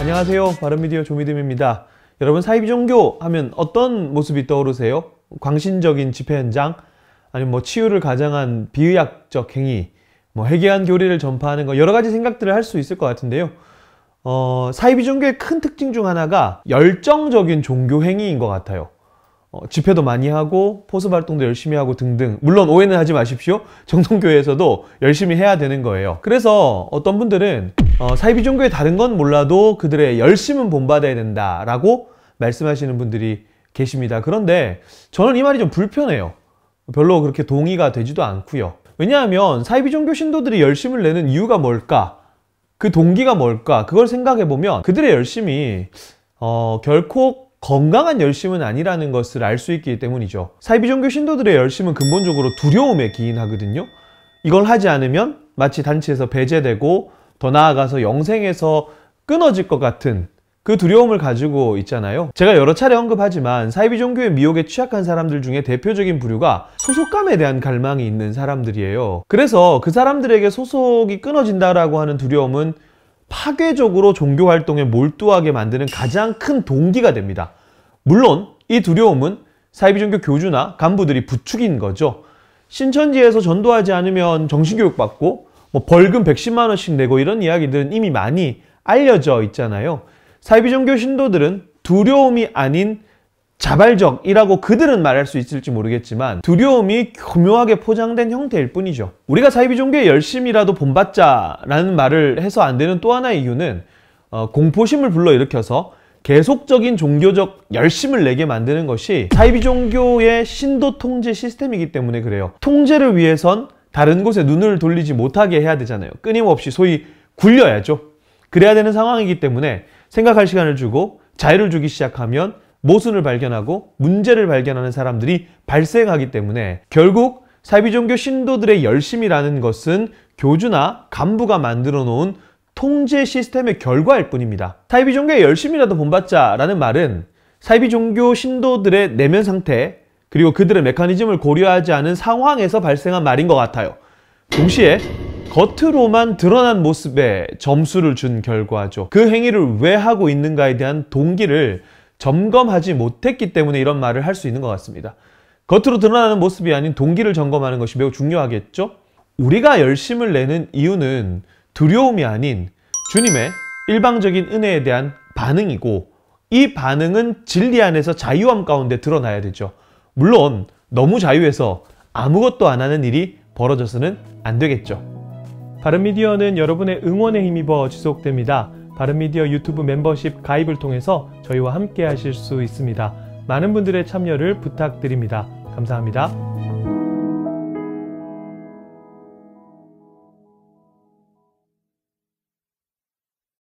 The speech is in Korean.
안녕하세요. 바른미디어 조미듬입니다. 여러분 사이비 종교 하면 어떤 모습이 떠오르세요? 광신적인 집회 현장, 아니면 뭐 치유를 가장한 비의학적 행위, 뭐 해괴한 교리를 전파하는 거 여러 가지 생각들을 할 수 있을 것 같은데요. 어, 사이비 종교의 큰 특징 중 하나가 열정적인 종교 행위인 것 같아요. 어, 집회도 많이 하고 포습 활동도 열심히 하고 등등 물론 오해는 하지 마십시오 정통교회에서도 열심히 해야 되는 거예요 그래서 어떤 분들은 어, 사이비 종교의 다른 건 몰라도 그들의 열심은 본받아야 된다라고 말씀하시는 분들이 계십니다. 그런데 저는 이 말이 좀 불편해요. 별로 그렇게 동의가 되지도 않고요. 왜냐하면 사이비 종교 신도들이 열심을 내는 이유가 뭘까? 그 동기가 뭘까? 그걸 생각해 보면 그들의 열심이 어, 결코 건강한 열심은 아니라는 것을 알 수 있기 때문이죠. 사이비 종교 신도들의 열심은 근본적으로 두려움에 기인하거든요. 이걸 하지 않으면 마치 단체에서 배제되고 더 나아가서 영생에서 끊어질 것 같은 그 두려움을 가지고 있잖아요. 제가 여러 차례 언급하지만 사이비 종교의 미혹에 취약한 사람들 중에 대표적인 부류가 소속감에 대한 갈망이 있는 사람들이에요. 그래서 그 사람들에게 소속이 끊어진다라고 하는 두려움은 파괴적으로 종교 활동에 몰두하게 만드는 가장 큰 동기가 됩니다. 물론 이 두려움은 사이비 종교 교주나 간부들이 부추긴 거죠. 신천지에서 전도하지 않으면 정신교육 받고 뭐 벌금 110만 원씩 내고 이런 이야기들은 이미 많이 알려져 있잖아요. 사이비 종교 신도들은 두려움이 아닌 자발적이라고 그들은 말할 수 있을지 모르겠지만 두려움이 교묘하게 포장된 형태일 뿐이죠. 우리가 사이비 종교에 열심이라도 본받자라는 말을 해서 안 되는 또 하나의 이유는 어, 공포심을 불러일으켜서 계속적인 종교적 열심을 내게 만드는 것이 사이비 종교의 신도 통제 시스템이기 때문에 그래요. 통제를 위해선 다른 곳에 눈을 돌리지 못하게 해야 되잖아요. 끊임없이 소위 굴려야죠. 그래야 되는 상황이기 때문에 생각할 시간을 주고 자유를 주기 시작하면 모순을 발견하고 문제를 발견하는 사람들이 발생하기 때문에 결국 사비종교 신도들의 열심이라는 것은 교주나 간부가 만들어 놓은 통제 시스템의 결과일 뿐입니다. 사이비 종교의 열심이라도 본받자라는 말은 사이비 종교 신도들의 내면 상태, 그리고 그들의 메커니즘을 고려하지 않은 상황에서 발생한 말인 것 같아요. 동시에 겉으로만 드러난 모습에 점수를 준 결과죠. 그 행위를 왜 하고 있는가에 대한 동기를 점검하지 못했기 때문에 이런 말을 할 수 있는 것 같습니다. 겉으로 드러나는 모습이 아닌 동기를 점검하는 것이 매우 중요하겠죠? 우리가 열심을 내는 이유는 두려움이 아닌 주님의 일방적인 은혜에 대한 반응이고 이 반응은 진리 안에서 자유함 가운데 드러나야 되죠. 물론 너무 자유해서 아무것도 안 하는 일이 벌어져서는 안 되겠죠. 바른미디어는 여러분의 응원에 힘입어 지속됩니다. 바른미디어 유튜브 멤버십 가입을 통해서 저희와 함께 하실 수 있습니다. 많은 분들의 참여를 부탁드립니다. 감사합니다.